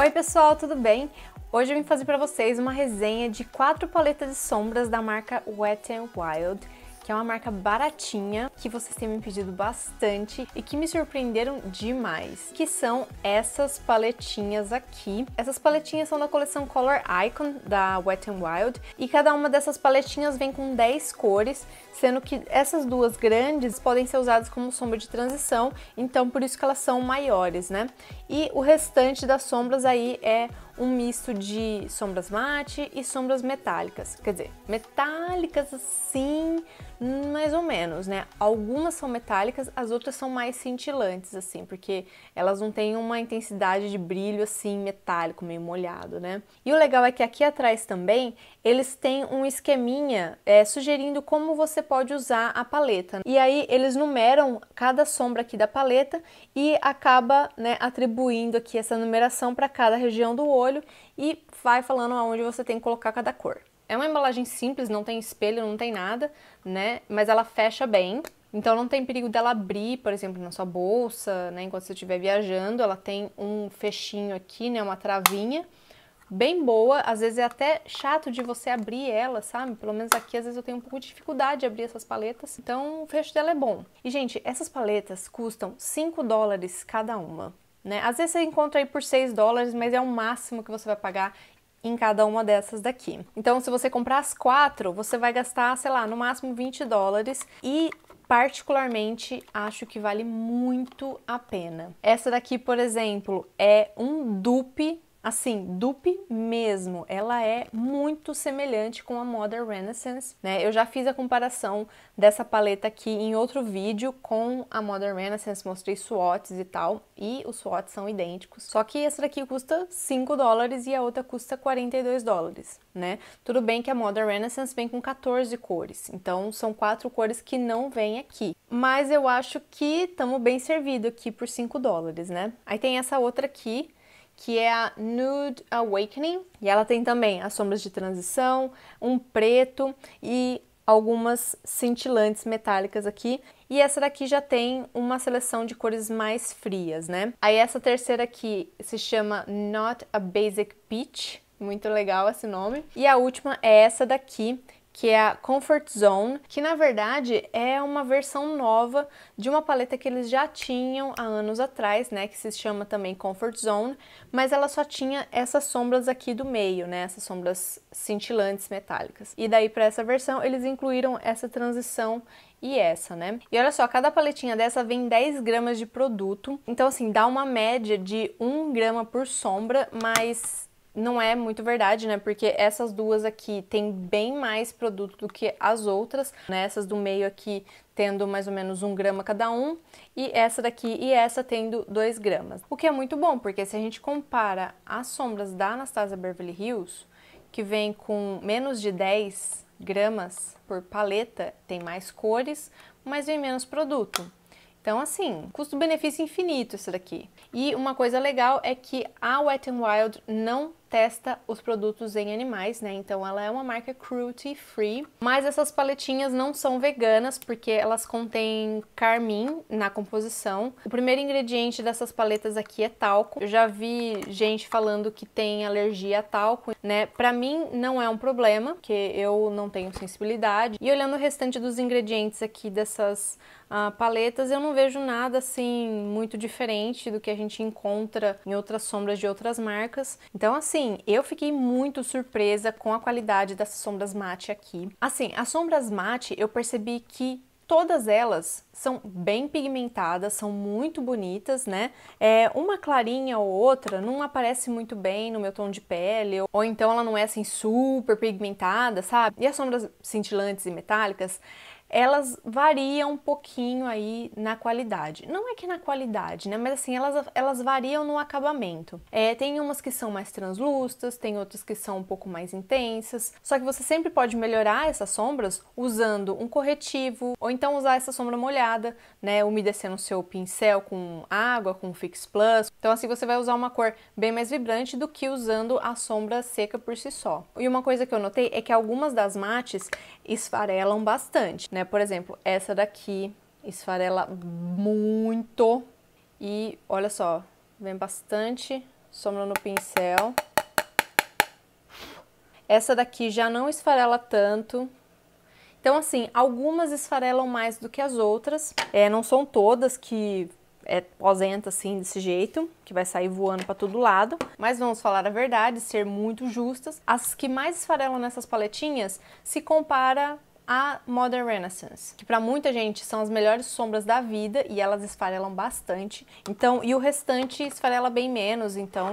Oi pessoal, tudo bem? Hoje eu vim fazer para vocês uma resenha de quatro paletas de sombras da marca Wet n Wild que é uma marca baratinha que vocês têm me pedido bastante e que me surpreenderam demais, que são essas paletinhas aqui. Essas paletinhas são da coleção Color Icon da Wet n Wild e cada uma dessas paletinhas vem com 10 cores, sendo que essas duas grandes podem ser usadas como sombra de transição, então por isso que elas são maiores, né? E o restante das sombras aí é um misto de sombras mate e sombras metálicas. Quer dizer, metálicas assim, mais ou menos, né? Algumas são metálicas, as outras são mais cintilantes, assim, porque elas não têm uma intensidade de brilho assim, metálico, meio molhado, né? E o legal é que aqui atrás também eles têm um esqueminha é, sugerindo como você pode usar a paleta. E aí eles numeram cada sombra aqui da paleta e acaba né, atribuindo aqui essa numeração para cada região do olho olho e vai falando aonde você tem que colocar cada cor. É uma embalagem simples, não tem espelho, não tem nada, né? Mas ela fecha bem, então não tem perigo dela abrir, por exemplo, na sua bolsa, né? Enquanto você estiver viajando, ela tem um fechinho aqui, né? Uma travinha bem boa. Às vezes é até chato de você abrir ela, sabe? Pelo menos aqui, às vezes eu tenho um pouco de dificuldade de abrir essas paletas. Então, o fecho dela é bom. E, gente, essas paletas custam 5 dólares cada uma. Né? Às vezes você encontra aí por 6 dólares, mas é o máximo que você vai pagar em cada uma dessas daqui. Então, se você comprar as quatro, você vai gastar, sei lá, no máximo 20 dólares e particularmente acho que vale muito a pena. Essa daqui, por exemplo, é um dupe assim, dupe mesmo. Ela é muito semelhante com a Modern Renaissance, né? Eu já fiz a comparação dessa paleta aqui em outro vídeo com a Modern Renaissance, mostrei swatches e tal, e os swatches são idênticos. Só que essa daqui custa 5 dólares e a outra custa 42 dólares, né? Tudo bem que a Modern Renaissance vem com 14 cores, então são quatro cores que não vem aqui. Mas eu acho que estamos bem servido aqui por 5 dólares, né? Aí tem essa outra aqui, que é a Nude Awakening, e ela tem também as sombras de transição, um preto e algumas cintilantes metálicas aqui. E essa daqui já tem uma seleção de cores mais frias, né? Aí essa terceira aqui se chama Not a Basic Peach, muito legal esse nome. E a última é essa daqui, que é a Comfort Zone, que na verdade é uma versão nova de uma paleta que eles já tinham há anos atrás, né, que se chama também Comfort Zone, mas ela só tinha essas sombras aqui do meio, né, essas sombras cintilantes metálicas. E daí para essa versão eles incluíram essa transição e essa, né? E olha só, cada paletinha dessa vem 10 gramas de produto, então assim, dá uma média de 1 grama por sombra, mas não é muito verdade, né? Porque essas duas aqui têm bem mais produto do que as outras, né? Essas do meio aqui tendo mais ou menos um grama cada um, e essa daqui e essa tendo dois gramas. O que é muito bom, porque se a gente compara as sombras da Anastasia Beverly Hills, que vem com menos de 10 gramas por paleta, tem mais cores, mas vem menos produto. Então, assim, custo-benefício infinito essa daqui. E uma coisa legal é que a Wet n Wild não testa os produtos em animais, né? Então ela é uma marca cruelty free, mas essas paletinhas não são veganas porque elas contêm carmim na composição. O primeiro ingrediente dessas paletas aqui é talco. Eu já vi gente falando que tem alergia a talco, né? Para mim não é um problema, porque eu não tenho sensibilidade. E olhando o restante dos ingredientes aqui dessas uh, paletas, eu não vejo nada assim muito diferente do que a gente encontra em outras sombras de outras marcas. Então assim assim, eu fiquei muito surpresa com a qualidade das sombras mate aqui. Assim, as sombras mate eu percebi que todas elas são bem pigmentadas, são muito bonitas, né? É, uma clarinha ou outra não aparece muito bem no meu tom de pele, ou, ou então ela não é assim super pigmentada, sabe? E as sombras cintilantes e metálicas, elas variam um pouquinho aí na qualidade. Não é que na qualidade, né? Mas assim, elas, elas variam no acabamento. É, tem umas que são mais translúcidas, tem outras que são um pouco mais intensas. Só que você sempre pode melhorar essas sombras usando um corretivo, ou então usar essa sombra molhada, né? Umedecendo o seu pincel com água, com Fix Plus. Então, assim, você vai usar uma cor bem mais vibrante do que usando a sombra seca por si só. E uma coisa que eu notei é que algumas das mates esfarelam bastante né? Por exemplo, essa daqui esfarela muito e olha só, vem bastante sombra no pincel. Essa daqui já não esfarela tanto. Então, assim, algumas esfarelam mais do que as outras. É, não são todas que é posenta assim desse jeito, que vai sair voando para todo lado. Mas vamos falar a verdade, ser muito justas, as que mais esfarelam nessas paletinhas se compara a Modern Renaissance, que para muita gente são as melhores sombras da vida e elas esfarelam bastante. Então, e o restante esfarela bem menos, então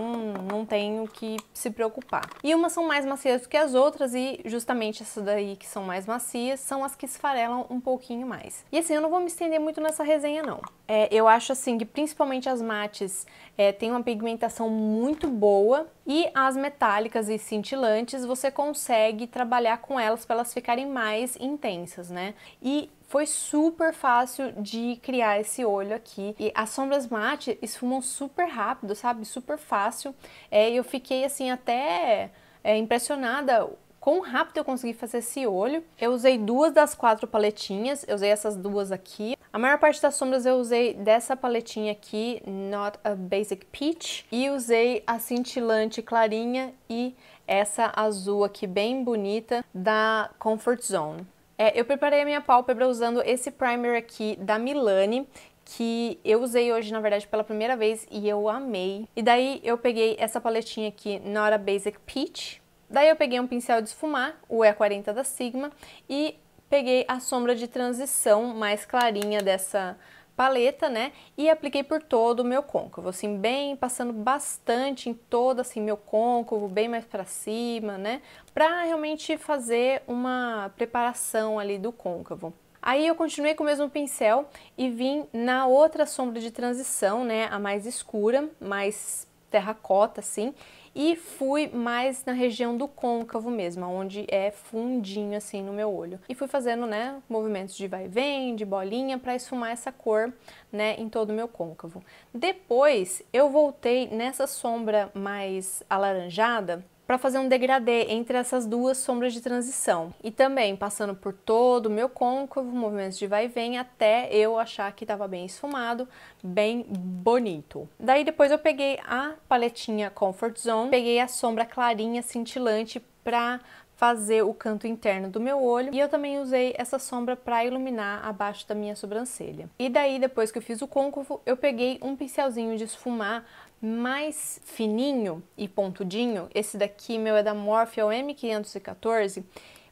não tenho que se preocupar. E umas são mais macias do que as outras e justamente essas daí que são mais macias são as que esfarelam um pouquinho mais. E assim, eu não vou me estender muito nessa resenha não. É, eu acho assim que principalmente as mates é, têm uma pigmentação muito boa e as metálicas e cintilantes você consegue trabalhar com elas para elas ficarem mais intensas, né? E foi super fácil de criar esse olho aqui. E as sombras mate esfumam super rápido, sabe? Super fácil. É, eu fiquei assim até é, impressionada quão rápido eu consegui fazer esse olho. Eu usei duas das quatro paletinhas, eu usei essas duas aqui. A maior parte das sombras eu usei dessa paletinha aqui, Not a Basic Peach, e usei a cintilante clarinha e essa azul aqui bem bonita da Comfort Zone. É, eu preparei a minha pálpebra usando esse primer aqui da Milani, que eu usei hoje, na verdade, pela primeira vez e eu amei. E daí eu peguei essa paletinha aqui, Nora Basic Peach. Daí eu peguei um pincel de esfumar, o E40 da Sigma, e peguei a sombra de transição mais clarinha dessa paleta, né? E apliquei por todo o meu côncavo, assim, bem passando bastante em todo, assim, meu côncavo, bem mais para cima, né? Pra realmente fazer uma preparação ali do côncavo. Aí eu continuei com o mesmo pincel e vim na outra sombra de transição, né, a mais escura, mais terracota, assim, e fui mais na região do côncavo mesmo, onde é fundinho assim no meu olho. E fui fazendo, né, movimentos de vai e vem, de bolinha para esfumar essa cor, né, em todo o meu côncavo. Depois eu voltei nessa sombra mais alaranjada, para fazer um degradê entre essas duas sombras de transição. E também passando por todo o meu côncavo, movimentos de vai e vem, até eu achar que estava bem esfumado, bem bonito. Daí depois eu peguei a paletinha Comfort Zone, peguei a sombra clarinha cintilante para fazer o canto interno do meu olho e eu também usei essa sombra para iluminar abaixo da minha sobrancelha. E daí depois que eu fiz o côncavo, eu peguei um pincelzinho de esfumar mais fininho e pontudinho, esse daqui meu é da Morphe, é o M514,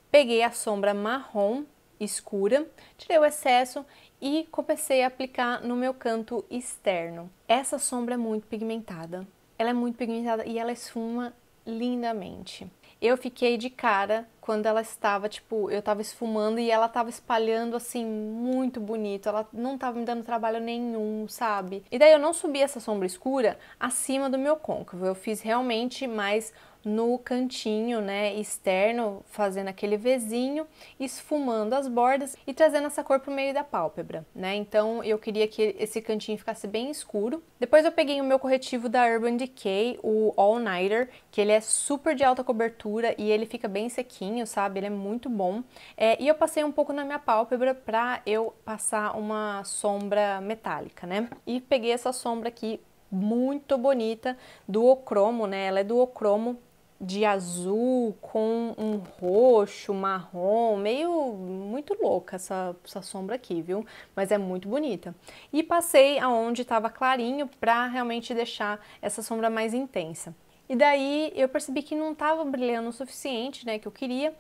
peguei a sombra marrom escura, tirei o excesso e comecei a aplicar no meu canto externo. Essa sombra é muito pigmentada, ela é muito pigmentada e ela esfuma lindamente. Eu fiquei de cara quando ela estava, tipo, eu estava esfumando e ela estava espalhando assim muito bonito. Ela não estava me dando trabalho nenhum, sabe? E daí eu não subi essa sombra escura acima do meu côncavo. Eu fiz realmente mais no cantinho né, externo, fazendo aquele vezinho, esfumando as bordas e trazendo essa cor para o meio da pálpebra, né? Então eu queria que esse cantinho ficasse bem escuro. Depois eu peguei o meu corretivo da Urban Decay, o All Nighter, que ele é super de alta cobertura e ele fica bem sequinho, sabe? Ele é muito bom. É, e eu passei um pouco na minha pálpebra para eu passar uma sombra metálica, né? E peguei essa sombra aqui muito bonita do Ocromo, né? Ela é do Ocromo de azul com um roxo, marrom, meio muito louca essa, essa sombra aqui, viu? Mas é muito bonita. E passei aonde estava clarinho para realmente deixar essa sombra mais intensa. E daí eu percebi que não estava brilhando o suficiente, né, que eu queria.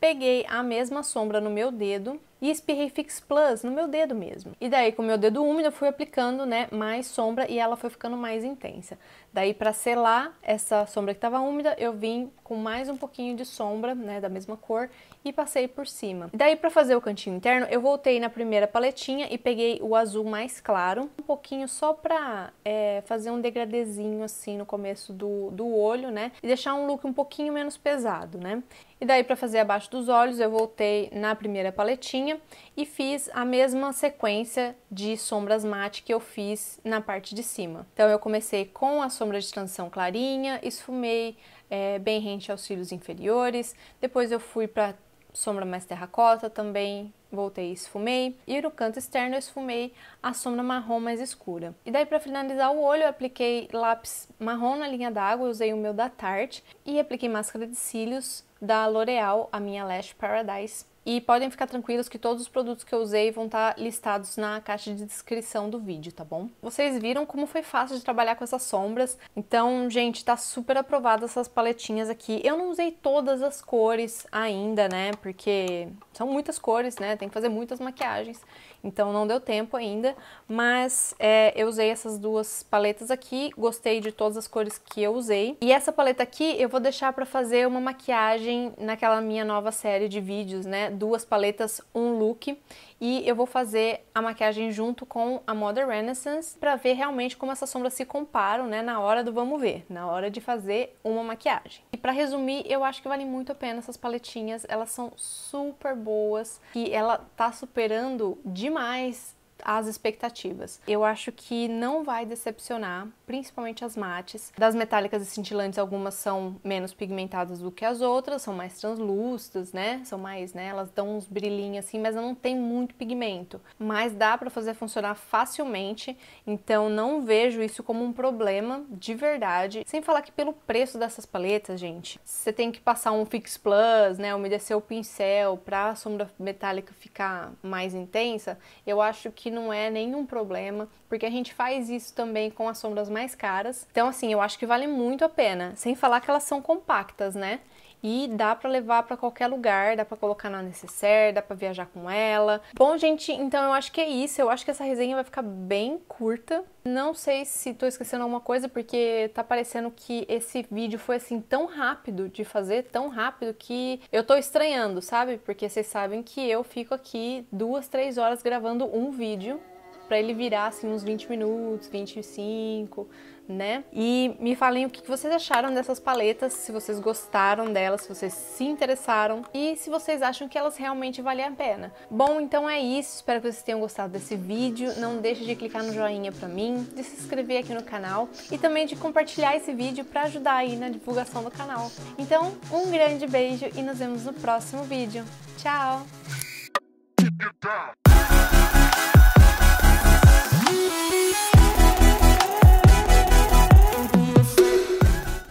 Peguei a mesma sombra no meu dedo e espirrei Fix Plus no meu dedo mesmo. E daí com o meu dedo úmido eu fui aplicando, né, mais sombra e ela foi ficando mais intensa. Daí para selar essa sombra que estava úmida, eu vim com mais um pouquinho de sombra, né, da mesma cor e passei por cima. E daí para fazer o cantinho interno, eu voltei na primeira paletinha e peguei o azul mais claro, um pouquinho só para é, fazer um degradezinho assim no começo do, do olho, né, e deixar um look um pouquinho menos pesado, né. E daí para fazer abaixo dos olhos, eu voltei na primeira paletinha e fiz a mesma sequência de sombras mate que eu fiz na parte de cima. Então eu comecei com a sombra de transição clarinha, esfumei é, bem rente aos cílios inferiores, depois eu fui para sombra mais terracota também, voltei e esfumei. E no canto externo eu esfumei a sombra marrom mais escura. E daí para finalizar o olho eu apliquei lápis marrom na linha d'água, usei o meu da Tarte e apliquei máscara de cílios da L'Oreal, a minha Lash Paradise e podem ficar tranquilos que todos os produtos que eu usei vão estar tá listados na caixa de descrição do vídeo, tá bom? Vocês viram como foi fácil de trabalhar com essas sombras. Então, gente, tá super aprovada essas paletinhas aqui. Eu não usei todas as cores ainda, né? Porque são muitas cores, né? Tem que fazer muitas maquiagens então não deu tempo ainda, mas é, eu usei essas duas paletas aqui, gostei de todas as cores que eu usei. E essa paleta aqui eu vou deixar para fazer uma maquiagem naquela minha nova série de vídeos, né? Duas paletas, um look e eu vou fazer a maquiagem junto com a Modern Renaissance para ver realmente como essas sombras se comparam, né, na hora do vamos ver, na hora de fazer uma maquiagem. E para resumir, eu acho que vale muito a pena essas paletinhas, elas são super boas e ela tá superando demais as expectativas. Eu acho que não vai decepcionar, principalmente as mates. Das metálicas e cintilantes, algumas são menos pigmentadas do que as outras, são mais translúcidas, né? São mais, né? Elas dão uns brilhinhos assim, mas não tem muito pigmento. Mas dá para fazer funcionar facilmente, então não vejo isso como um problema de verdade. Sem falar que pelo preço dessas paletas, gente, você tem que passar um Fix Plus, né? Umedecer o pincel para a sombra metálica ficar mais intensa. Eu acho que que não é nenhum problema, porque a gente faz isso também com as sombras mais caras. Então, assim, eu acho que vale muito a pena, sem falar que elas são compactas, né? e dá para levar para qualquer lugar, dá para colocar na necessaire, dá para viajar com ela. Bom, gente, então eu acho que é isso. Eu acho que essa resenha vai ficar bem curta. Não sei se tô esquecendo alguma coisa, porque tá parecendo que esse vídeo foi assim tão rápido de fazer, tão rápido que eu tô estranhando, sabe? Porque vocês sabem que eu fico aqui duas, três horas gravando um vídeo para ele virar assim uns 20 minutos, 25, né? E me falem o que vocês acharam dessas paletas, se vocês gostaram delas, se vocês se interessaram e se vocês acham que elas realmente valem a pena. Bom, então é isso. Espero que vocês tenham gostado desse vídeo. Não deixe de clicar no joinha para mim, de se inscrever aqui no canal e também de compartilhar esse vídeo para ajudar aí na divulgação do canal. Então, um grande beijo e nos vemos no próximo vídeo. Tchau!